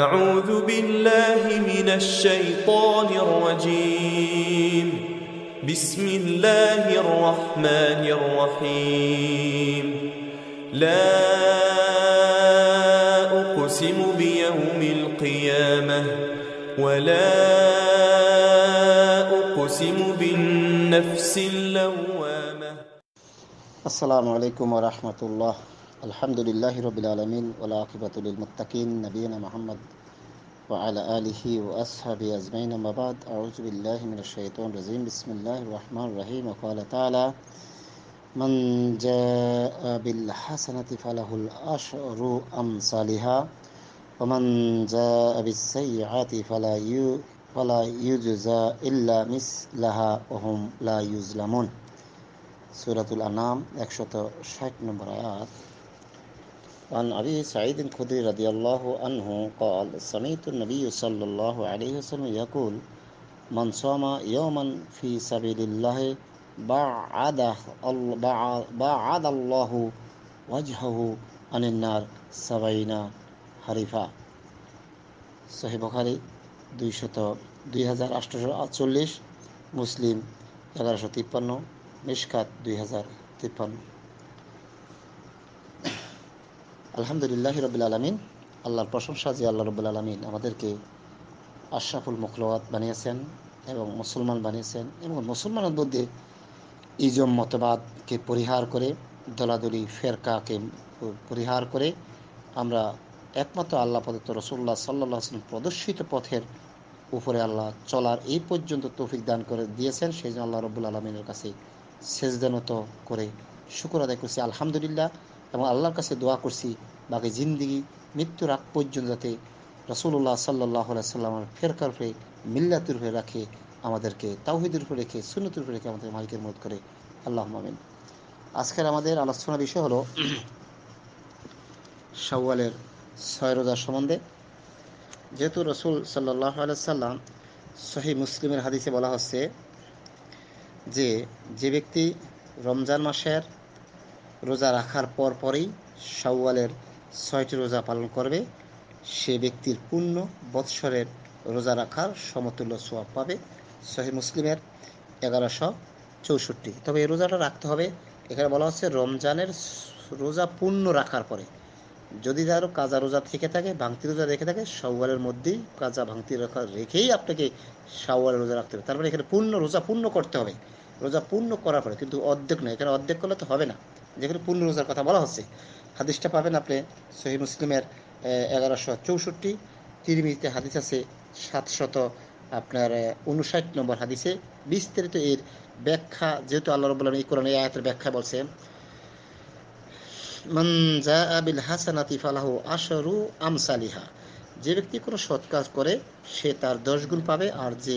أعوذ بالله من الشيطان الرجيم بسم الله الرحمن الرحيم لا أقسم بيوم القيامة ولا أقسم بالنفس اللوامة السلام عليكم ورحمة الله الحمد لله رب العالمين والعاقبة للمتقين نبينا محمد وعلى آله وأصحابه أجمعين ما بعد أعوذ بالله من الشيطان الرجيم بسم الله الرحمن الرحيم وقال تعالى من جاء بالحسنة فله الأشر أمثالها ومن جاء بالسيئة فلا فلا يجزى إلا مثلها وهم لا يظلمون سورة الأنعام 160 نمبر آيات عن أبي سعيد الخدري رضي الله عنه قال سمعت النبي صلى الله عليه وسلم يقول من صام يوما في سبيل الله بعد الله وجهه عن النار سبعين حريفا صحيح بخاري দুইশত দুই হাজার আটশোশো আটচল্লিশ এগারোশো তিপ্পান্ন মিশকাত দুই হাজার তিপ্পান্ন আলহামদুলিল্লাহ রবিল আলমিন আল্লাহর প্রশংসা যে আল্লাহ রবুল আলমিন আমাদেরকে আশরাফুল মুখলওয়াত বানিয়েছেন এবং মুসলমান বানিয়েছেন এবং মুসলমানের মধ্যে ইজম মতবাদকে পরিহার করে দলাদলি ফেরকাকে পরিহার করে আমরা একমাত্র আল্লাহ প্রদত্ত রসুল্লাহ সাল্লাহ আসলাম প্রদর্শিত পথের উপরে আল্লাহ চলার এই পর্যন্ত তৌফিক দান করে দিয়েছেন সেই জন্য আল্লাহ রবুল আলমিনের কাছে সেজদানত করে শুকুর আদায় করছি আলহামদুলিল্লাহ এবং আল্লাহর কাছে দোয়া করছি বাকি জিন্দিগি মৃত্যুর আগ পর্যন্ত যাতে রসুল্লাহ সাল্লাহ সাল্লামের ফেরকার হয়ে মিল্লাতুর হয়ে রাখে আমাদেরকে তাওহিদুর হয়ে রেখে সুনতুর উপরে রেখে আমাদের মালিকের মত করে আল্লাহ মামিন আজকের আমাদের আলোচনার বিষয় হলো শাওয়ালের ছয় রোজা সম্বন্ধে যেহেতু রসুল সাল্লাহ সাল্লাম সহি মুসলিমের হাদিসে বলা হচ্ছে যে যে ব্যক্তি রমজান মাসের রোজা রাখার পর পরেই সাওয়ালের ছয়টি রোজা পালন করবে সে ব্যক্তির পূর্ণ বৎসরের রোজা রাখার সমতুল্য সোয়াব পাবে সহি মুসলিমের এগারোশো চৌষট্টি তবে এই রোজাটা রাখতে হবে এখানে বলা হচ্ছে রমজানের রোজা পূর্ণ রাখার পরে যদি ধরো কাজা রোজা থেকে থাকে ভাঙতি রোজা রেখে থাকে সাওয়ালের মধ্যেই কাজা ভাঙতি রাখা রেখেই আপনাকে সাওয়ালের রোজা রাখতে হবে তারপরে মানে এখানে পূর্ণ রোজা পূর্ণ করতে হবে রোজা পূর্ণ করার পরে কিন্তু অর্ধেক নয় এখানে অর্ধেক করলে তো হবে না যেখানে পূর্ণ রোজার কথা বলা হচ্ছে হাদিসটা পাবেন আপনি সহি মুসলিমের এগারোশো চৌষট্টি তিরমিজিতে হাদিস আছে সাতশত আপনার উনষাট নম্বর হাদিসে বিস্তারিত এর ব্যাখ্যা যেহেতু আল্লাহ রবুল্লাহ এই কোরআন এই আয়াতের ব্যাখ্যা বলছে জা আবিল হাসানাতি আশরু আমসালিহা যে ব্যক্তি কোনো সৎ কাজ করে সে তার দশ গুণ পাবে আর যে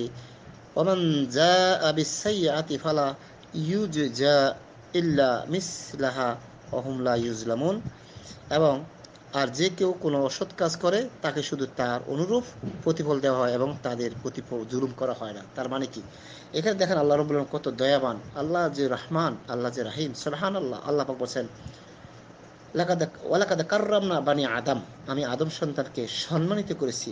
অমন জা আবিস ফালা ইউজ জা ইল্লা মিসলাহা অহমলা ইউজলামুন এবং আর যে কেউ কোনো অসৎ কাজ করে তাকে শুধু তার অনুরূপ প্রতিফল দেওয়া হয় এবং তাদের প্রতিফল জুলুম করা হয় না তার মানে কি এখানে দেখেন আল্লাহ রবুল্লাম কত দয়াবান আল্লাহ যে রহমান আল্লাহ যে রাহিম সোলহান আল্লাহ আল্লাহ বলছেন লাকাদা ওয়ালাকাদা কার্রামনা বানি আদম আমি আদম সন্তানকে সম্মানিত করেছি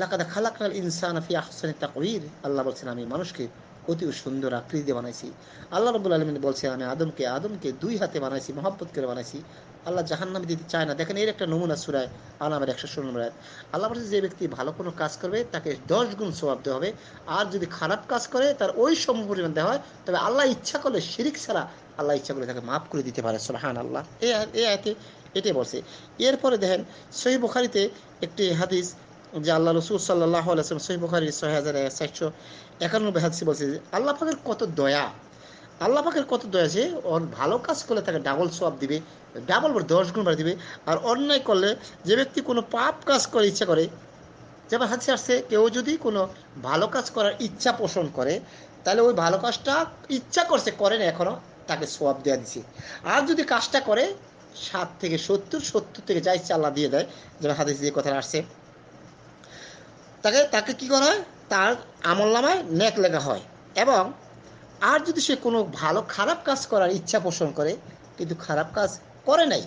লাকাদা খালাকাল ইনসান ফি আহসানি তাকবীর আল্লাহ বলছেন আমি মানুষকে অতি সুন্দর আকৃতি বানাইছি আল্লাহ রবুল আলমিন বলছে আমি আদমকে আদমকে দুই হাতে বানাইছি মহাব্বত করে বানাইছি আল্লাহ জাহান নামে দিতে চায় না দেখেন এর একটা নমুনা সুরায় আলামের একশো ষোলো নম্বর আল্লাহ বলছে যে ব্যক্তি ভালো কোনো কাজ করবে তাকে দশ গুণ স্বভাব দেওয়া হবে আর যদি খারাপ কাজ করে তার ওই সম পরিমাণ দেওয়া হয় তবে আল্লাহ ইচ্ছা করলে শিরিক ছাড়া আল্লাহ ইচ্ছা করলে তাকে মাফ করে দিতে পারে সোহান আল্লাহ এ আয়তে এটাই বলছে এরপরে দেখেন সহি বোখারিতে একটি হাদিস যে আল্লাহ রসুল সাল্লাহ আলাইসলাম সহিবুখারি ছয় হাজার চারশো একানব্বই হাদিসি বলছে যে আল্লাহ পাকের কত দয়া আল্লাহ পাকের কত দয়া যে ওর ভালো কাজ করলে তাকে ডাবল সোয়াব দিবে ডাবল দশ গুণ বাড়ি দিবে আর অন্যায় করলে যে ব্যক্তি কোনো পাপ কাজ করে ইচ্ছা করে যেমন হাদিসে আসছে কেউ যদি কোনো ভালো কাজ করার ইচ্ছা পোষণ করে তাহলে ওই ভালো কাজটা ইচ্ছা করছে করেন এখনও তাকে সোয়াব দেওয়া দিছে আর যদি কাজটা করে সাত থেকে সত্তর সত্তর থেকে যা ইচ্ছা আল্লাহ দিয়ে দেয় যেমন হাদিস দিয়ে কথা আসছে তাকে তাকে কী করা হয় তার আমল নামায় নেক লেখা হয় এবং আর যদি সে কোনো ভালো খারাপ কাজ করার ইচ্ছা পোষণ করে কিন্তু খারাপ কাজ করে নাই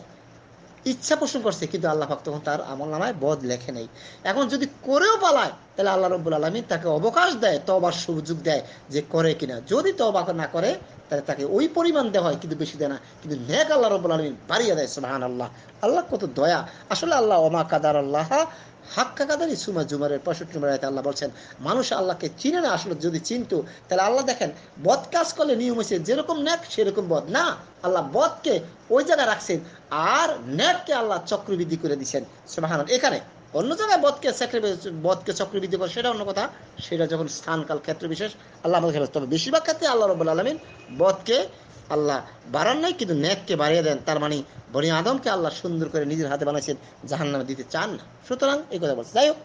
ইচ্ছা পোষণ করছে কিন্তু আল্লাহ ভক্ত তখন তার আমল নামায় বদ লেখে নেই এখন যদি করেও পালায় তাহলে আল্লাহ রব্বুল আলমী তাকে অবকাশ দেয় তবার সুযোগ দেয় যে করে কিনা যদি তবা না করে তাহলে তাকে ওই পরিমাণ দেওয়া হয় কিন্তু বেশি দেয় না কিন্তু নেক আল্লাহ রব্বুল আলমী বাড়িয়ে দেয় সোহান আল্লাহ আল্লাহ কত দয়া আসলে আল্লাহ ওমা কাদার আল্লাহ হাক্কা কাদারি সুমা জুমারের পঁয়ষট্টি নম্বর আয়তে আল্লাহ বলছেন মানুষ আল্লাহকে চিনে না আসলে যদি চিনতো তাহলে আল্লাহ দেখেন বদ কাজ করলে নিয়ম হয়েছে যেরকম ন্যাক সেরকম বদ না আল্লাহ বদকে ওই জায়গায় রাখছেন আর ন্যাককে আল্লাহ চক্রবৃদ্ধি করে দিচ্ছেন সুমাহান এখানে অন্য জায়গায় বদকে বদকে চক্রবৃদ্ধি করে সেটা অন্য কথা সেটা যখন স্থানকাল ক্ষেত্র বিশেষ আল্লাহ আমাদের তবে বেশিরভাগ ক্ষেত্রে আল্লাহ রবুল আলমিন বদকে আল্লাহ বাড়ান নাই কিন্তু ন্যাককে বাড়িয়ে দেন তার মানে বনি আদমকে আল্লাহ সুন্দর করে নিজের হাতে বানিয়েছেন জাহান নামে দিতে চান না সুতরাং এই কথা বলছে যাই হোক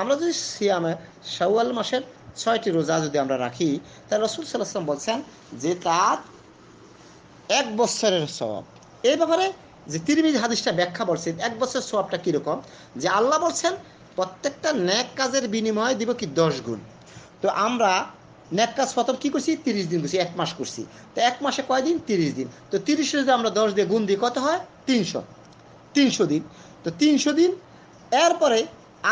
আমরা যদি সিয়ামে শাওয়াল মাসের ছয়টি রোজা যদি আমরা রাখি তাহলে রসুল সাল্লাহাম বলছেন যে তার এক বছরের সব এই ব্যাপারে যে তিরমিজ হাদিসটা ব্যাখ্যা বলছেন এক বছরের সবটা কীরকম যে আল্লাহ বলছেন প্রত্যেকটা ন্যাক কাজের বিনিময়ে দিব কি দশ গুণ তো আমরা নেক ফতর কী করছি তিরিশ দিন করছি এক মাস করছি তো এক মাসে কয় দিন তিরিশ দিন তো তিরিশ যদি আমরা দশ দিয়ে গুণ দিই কত হয় তিনশো তিনশো দিন তো তিনশো দিন এরপরে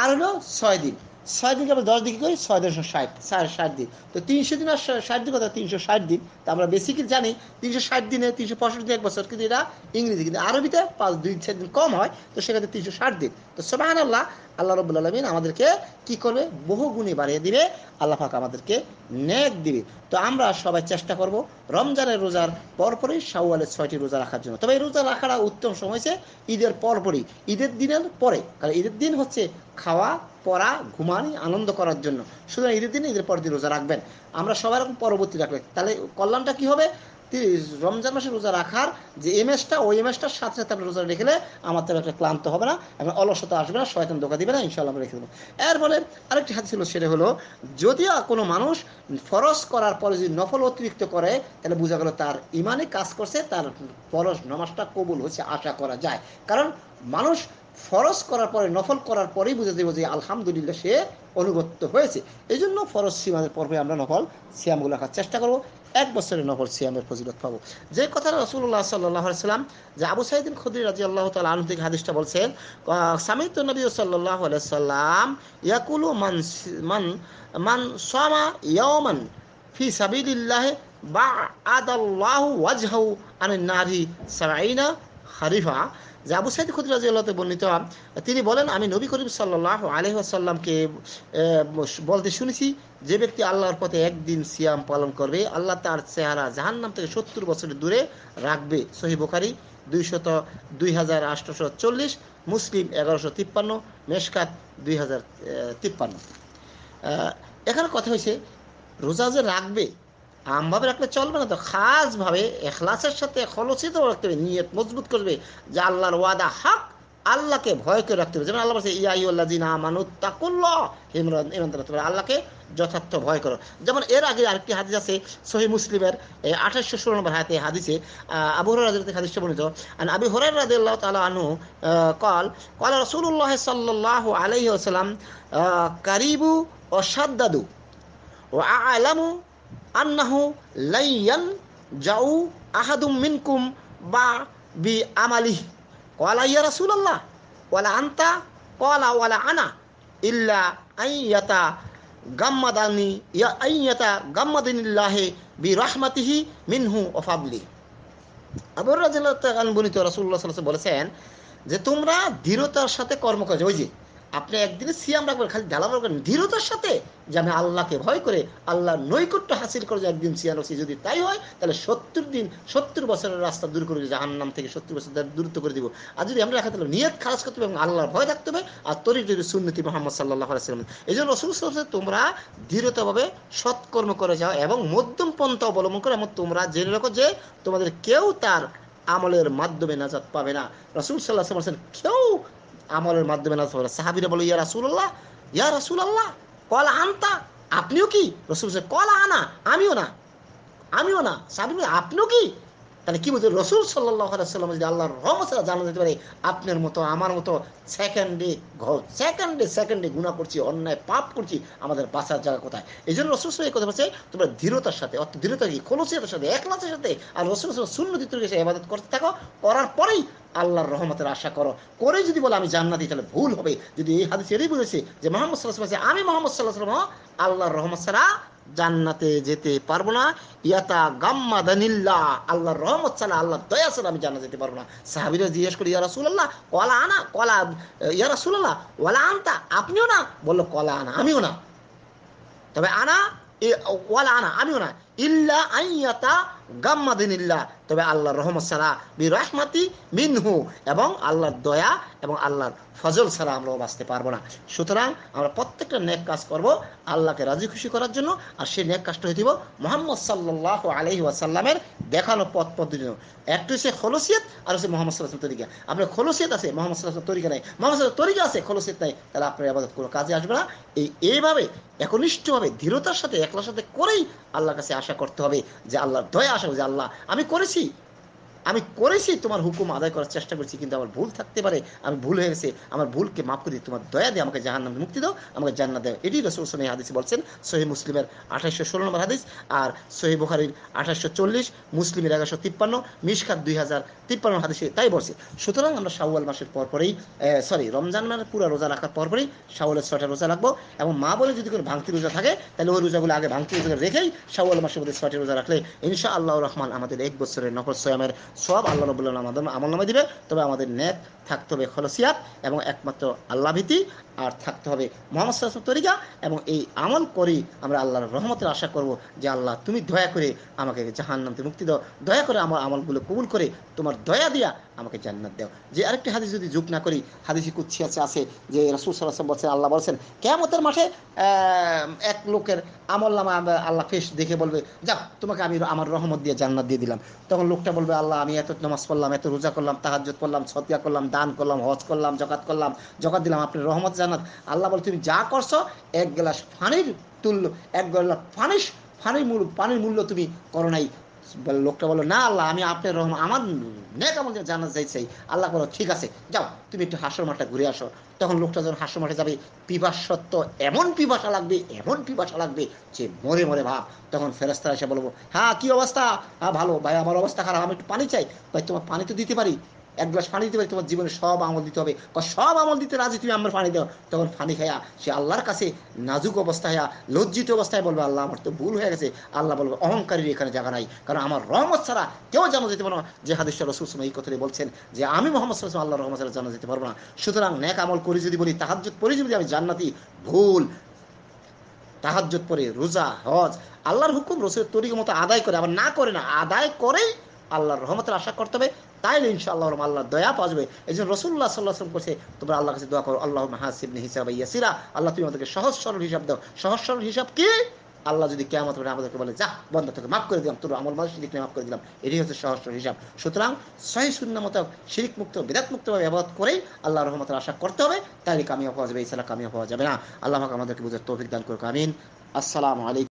আর হলো ছয় দিন ছয় দিনকে আমরা দশ দিকে করি ছয় দশ ষাট সাড়ে ষাট দিন তো তিনশো দিন আর ষাট দিন কথা তিনশো ষাট দিন তো আমরা বেসিক্যালি জানি তিনশো ষাট দিনে তিনশো পঁয়ষট্টি দিন এক বছর কিন্তু এটা ইংরেজি কিন্তু আরবিতে পাঁচ দুই চার দিন কম হয় তো সেক্ষেত্রে তিনশো ষাট দিন তো সবাই আল্লাহ আল্লাহ রবুল আলমিন আমাদেরকে কি করবে বহু গুণে বাড়িয়ে দিবে আল্লাহ পাক আমাদেরকে নেক দিবে তো আমরা সবাই চেষ্টা করব রমজানের রোজার পরপরই শাওয়ালের ছয়টি রোজা রাখার জন্য তবে এই রোজা রাখাটা উত্তম সময় হয়েছে ঈদের পরপরই ঈদের দিনের পরে কারণ ঈদের দিন হচ্ছে খাওয়া পড়া ঘুমানি আনন্দ করার জন্য সুতরাং ঈদের দিনে ঈদের পরের দিন রোজা রাখবেন আমরা সবাই এরকম পরবর্তী রাখবেন তাহলে কল্যাণটা কি হবে রমজান মাসে রোজা রাখার যে এমএসটা ওই এমএসটার সাথে সাথে আপনি রোজা রেখেলে আমার তো একটা ক্লান্ত হবে না এবং অলসতা আসবে না শয়তান ধোকা দিবে না ইনশাল্লাহ আমরা রেখে দেবো এর ফলে আরেকটি হাত ছিল সেটা হলো যদি কোনো মানুষ ফরজ করার পরে যদি নফল অতিরিক্ত করে তাহলে বোঝা গেল তার ইমানে কাজ করছে তার ফরজ নমাজটা কবুল হচ্ছে আশা করা যায় কারণ মানুষ ফরজ করার পরে নফল করার পরেই বুঝে দেবো যে আলহামদুলিল্লাহ সে অনুগত্য হয়েছে এই জন্য ফরজ সীমাদের পর্বে আমরা নফল সিয়ামগুলো রাখার চেষ্টা করবো এক বছরের নফল সিয়ামের ফজিলত পাবো যে কথা রসুল্লাহ সাল্লাহ সাল্লাম যে আবু সাইদিন খুদ্ি রাজি আল্লাহ তাল আনন্দ হাদিসটা বলছেন সামিত নবী সাল্লাহ সাল্লাম ইয়াকুলু মান মান মান সামা ইয়ামান ফি সাবিল্লাহ বা আদাল্লাহ ওয়াজহাউ আন নারী সারাইনা হারিফা যে আবু সাইদ খুদ্ রাজিউল্লাহতে বর্ণিত তিনি বলেন আমি নবী করিম সাল্লাহ আলহাসাল্লামকে বলতে শুনেছি যে ব্যক্তি আল্লাহর পথে একদিন সিয়াম পালন করবে আল্লাহ তার চেহারা জাহান্নাম থেকে সত্তর বছরের দূরে রাখবে সহি বোখারি দুইশত দুই হাজার আটশোশো চল্লিশ মুসলিম এগারোশো তিপ্পান্ন মেশকাত দুই হাজার তিপ্পান্ন এখানে কথা হয়েছে রোজা যে রাখবে আমভাবে রাখলে চলবে না তো খাসভাবে এখলাসের সাথে খলসিত রাখতে হবে নিয়ত মজবুত করবে যে আল্লাহর ওয়াদা হক আল্লাহকে ভয় করে রাখতে হবে যেমন আল্লাহ বলছে ইয়াই আল্লাহ জিন মানুত ইমরান ইমরান আল্লাহকে যথার্থ ভয় করো যেমন এর আগে আরেকটি হাদিস আছে সহি মুসলিমের আঠাশশো ষোলো নম্বর হাতে হাদিসে আবু হরাজ হাদিসটা বর্ণিত আবি হরাই রাজি আল্লাহ তালা আনু কল কল রসুল্লাহ সাল্লাহ আলাইহি আসালাম কারিবু অসাদ্দাদু ও আলামু আন্নাহু লাইয়ান যাউ আহাদুম মিনকুম বা বি আমালি কলা ইয়া রাসুলাল্লাহ ওয়ালা আন্তা কলা ওয়ালা আনা ইল্লা আইয়াতা গাম্মাদানি ইয়া আইয়াতা গাম্মাদিনিল্লাহে বি রহমাতিহি মিনহু ওফাবলি আবুর রাজিল্লাহ বর্ণিত রাসুল্লাহ বলেছেন যে তোমরা দৃঢ়তার সাথে কর্ম কাজ ওই যে আপনি একদিনে সিয়াম রাখবেন খালি দালাল রাখবেন দৃঢ়তার সাথে যে আমি আল্লাহকে ভয় করে আল্লাহর নৈকট্য হাসিল করে যে একদিন সিয়াম রাখছি যদি তাই হয় তাহলে সত্তর দিন সত্তর বছরের রাস্তা দূর করে জাহান নাম থেকে সত্তর বছর দূরত্ব করে দিব আর যদি আমরা রাখা তাহলে নিয়ত খারাজ করতে হবে এবং আল্লাহর ভয় থাকতে হবে আর তরিক যদি সুন্নতি মোহাম্মদ সাল্লাহ আসলাম এই জন্য রসুল তোমরা দৃঢ়তাভাবে সৎকর্ম করে যাও এবং মধ্যম পন্থা অবলম্বন করে এবং তোমরা জেনে রাখো যে তোমাদের কেউ তার আমলের মাধ্যমে নাজাত পাবে না রসুল সাল্লাহ বলছেন কেউ আমলের মাধ্যমে নাজাত পাবে সাহাবিরা বলো ইয়া রাসুল্লাহ ইয়া রাসুল্লাহ কল আনতা আপনিও কি রসুল কলা আনা আমিও না আমিও না সাহাবি আপনিও কি তাহলে কি বলছে রসুল সাল্লাম যদি আল্লাহর রহমসাল্লাহ জানা যেতে পারে আপনার মতো আমার মতো সেকেন্ডে ঘর সেকেন্ডে সেকেন্ডে গুণা করছি অন্যায় পাপ করছি আমাদের বাসার জায়গা কোথায় এই জন্য রসুল সাহেব কথা বলছে তোমরা ধীরতার সাথে অর্থ ধীরতা কি খলসিয়ার সাথে একলাসের সাথে আর রসুল সাল্লাহ শূন্য দিত্র এসে এবাদত করতে থাকো করার পরেই আল্লাহর রহমতের আশা করো করে যদি বলে আমি জান্নাতি তাহলে ভুল হবে যদি এই হাদিস এরই বুঝেছে যে মোহাম্মদ সাল্লাহ আমি মোহাম্মদ সাল্লাহ সাল্লাম আল্লাহর রহমত সারা জান্নাতে যেতে পারবো না ইয়াতা গাম্মা দানিল্লা আল্লাহর রহমত ছাড়া আল্লাহ দয়া সালা আমি জান্নাতে যেতে পারবো না সাহাবিরা জিজ্ঞেস করি ইয়া রাসুলাল্লাহ কলা আনা কলা ইয়া রাসুলাল্লাহ ওয়ালা আনতা আপনিও না বললো কলা আনা আমিও না তবে আনা ওয়ালা আনা আমিও না ইল্লা আইয়াতা গাম্মাদিন ইল্লা তবে আল্লাহর রহমত সারা বি রাহমাতি মিনহু এবং আল্লাহর দয়া এবং আল্লাহর ফজল ছাড়া আমরা বাঁচতে পারবো না সুতরাং আমরা প্রত্যেকটা নেক কাজ করব আল্লাহকে রাজি খুশি করার জন্য আর সেই নেক কাজটা হয়ে দিব মোহাম্মদ সাল্লাহ আলহি ওয়াসাল্লামের দেখানো পথ পদ্ধতি একটু হচ্ছে খলসিয়ত আর সে মোহাম্মদ সাল্লাহ তরিকা আপনার খলসিয়ত আছে মোহাম্মদ সাল্লাহ তরিকা নাই মোহাম্মদ সাল্লাহ তরিকা আছে খলসিয়ত নাই তাহলে আপনার আবাদত কোনো কাজে আসবে না এই এইভাবে একনিষ্ঠভাবে দৃঢ়তার সাথে একলার সাথে করেই আল্লাহ কাছে আসে আশা করতে হবে যে আল্লাহর দয়া আশা যে আল্লাহ আমি করেছি আমি করেছি তোমার হুকুম আদায় করার চেষ্টা করছি কিন্তু আমার ভুল থাকতে পারে আমি ভুল হয়ে গেছে আমার ভুলকে মাফ করে তোমার দয়া দিয়ে আমাকে জাহান নামে মুক্তি দাও আমাকে জান্না দেয় এটি রসুল সোনাই হাদিস বলছেন সোহে মুসলিমের আঠাশশো ষোলো নম্বর হাদিস আর সোহে বুখারির আঠাশশো চল্লিশ মুসলিমের এগারোশো তিপ্পান্ন মিসকাত দুই হাজার তিপ্পান্ন হাদিসে তাই বলছে সুতরাং আমরা শাওয়াল মাসের পরপরেই সরি রমজান মানে পুরো রোজা রাখার পরপরই শাওয়ালের ছটা রোজা রাখবো এবং মা বলে যদি কোনো ভাঙতি রোজা থাকে তাহলে ওই রোজাগুলো আগে ভাঙতি রোজা রেখেই শাওয়াল মাসের মধ্যে ছটা রোজা রাখলে ইনশা আল্লাহ রহমান আমাদের এক বছরের নকর সয়ামের সব আল্লাহ রবুল্লাহ আমাদের আমল নামে দিবে তবে আমাদের ন্যাক থাকতে হবে খলসিয়াত এবং একমাত্র ভীতি আর থাকতে হবে মোহাম্মদ তরিকা এবং এই আমল করি আমরা আল্লাহর রহমতের আশা করব যে আল্লাহ তুমি দয়া করে আমাকে জাহান নামতে মুক্তি দাও দয়া করে আমার আমলগুলো কবুল করে তোমার দয়া দিয়া আমাকে জান্নাত দাও যে আরেকটি হাদিস যদি যোগ না করি হাদিসি কুচ্ছি আছে আছে যে রসুল সাল্লাহ বলছেন আল্লাহ বলছেন কেমতের মাঠে এক লোকের আমল নামা আল্লাহ ফেস দেখে বলবে যাক তোমাকে আমি আমার রহমত দিয়ে জান্নাত দিয়ে দিলাম তখন লোকটা বলবে আল্লাহ আমি এত নমাজ পড়লাম এত রোজা করলাম তাহাজত করলাম ছতিয়া করলাম দান করলাম হজ করলাম জকাত করলাম জকাত দিলাম আপনি রহমত জানাত আল্লাহ বলে তুমি যা করছো এক গ্লাস পানির তুল্য এক গ্লাস ফানিস ফানির মূল পানির মূল্য তুমি করো নাই লোকটা বললো না আল্লাহ আমি আপনার রহম আমার নেক আমল জানা চাই চাই আল্লাহ বলো ঠিক আছে যাও তুমি একটু হাসর মাঠটা ঘুরে আসো তখন লোকটা যখন হাসর মাঠে যাবে পিপাসত্ব এমন পিপাসা লাগবে এমন পিপাসা লাগবে যে মরে মরে ভাব তখন ফেরস্তারা এসে বলবো হ্যাঁ কি অবস্থা হ্যাঁ ভালো ভাই আমার অবস্থা খারাপ আমি একটু পানি চাই ভাই তোমার পানি তো দিতে পারি এক গ্লাস পানি দিতে পারি তোমার জীবনে সব আমল দিতে হবে সব আমল দিতে রাজি তুমি আমার পানি দাও তখন পানি খাইয়া সে আল্লাহর কাছে নাজুক অবস্থায় লজ্জিত অবস্থায় বলবে আল্লাহ আমার তো ভুল হয়ে গেছে আল্লাহ বলবে অহংকারীর এখানে জায়গা নাই কারণ আমার রহমত ছাড়া কেউ জানা যেতে পারো না যে হাদিস রসুল এই কথাটি বলছেন যে আমি মোহাম্মদ সাল্লাম আল্লাহ রহমত ছাড়া জানা যেতে পারবো না সুতরাং ন্যাক আমল করে যদি বলি তাহাজ পরে যদি আমি জান্নাতি ভুল তাহাজ পরে রোজা হজ আল্লাহর হুকুম রসুলের তরিকে মতো আদায় করে আবার না করে না আদায় করেই আল্লাহর রহমতের আশা করতে হবে তাইলে ইনশাআল্লাহ আল্লাহ দয়া পাওয়া যাবে এই জন্য রসুল্লাহ সাল্লাহম করছে তোমরা আল্লাহ কাছে দোয়া করো আল্লাহ মাহাসিব হিসাব ইয়াসিরা আল্লাহ তুমি আমাদেরকে সহজ সরল হিসাব দাও সহজ সরল হিসাব কি আল্লাহ যদি কেমন করে আমাদেরকে বলে যা বন্ধ থেকে মাফ করে দিলাম তোর আমল মানুষ শিরিককে মাফ করে দিলাম এটি হচ্ছে সহস্র হিসাব সুতরাং সহি শূন্য মতো শিরিক মুক্ত বিরাট মুক্তভাবে ব্যবহার করেই আল্লাহ রহমতের আশা করতে হবে তাহলে কামিয়া পাওয়া যাবে এই এছাড়া কামিয়া পাওয়া যাবে না আল্লাহ আমাদেরকে বুঝে তৌফিক দান করে কামিন আসসালামু আলাইকুম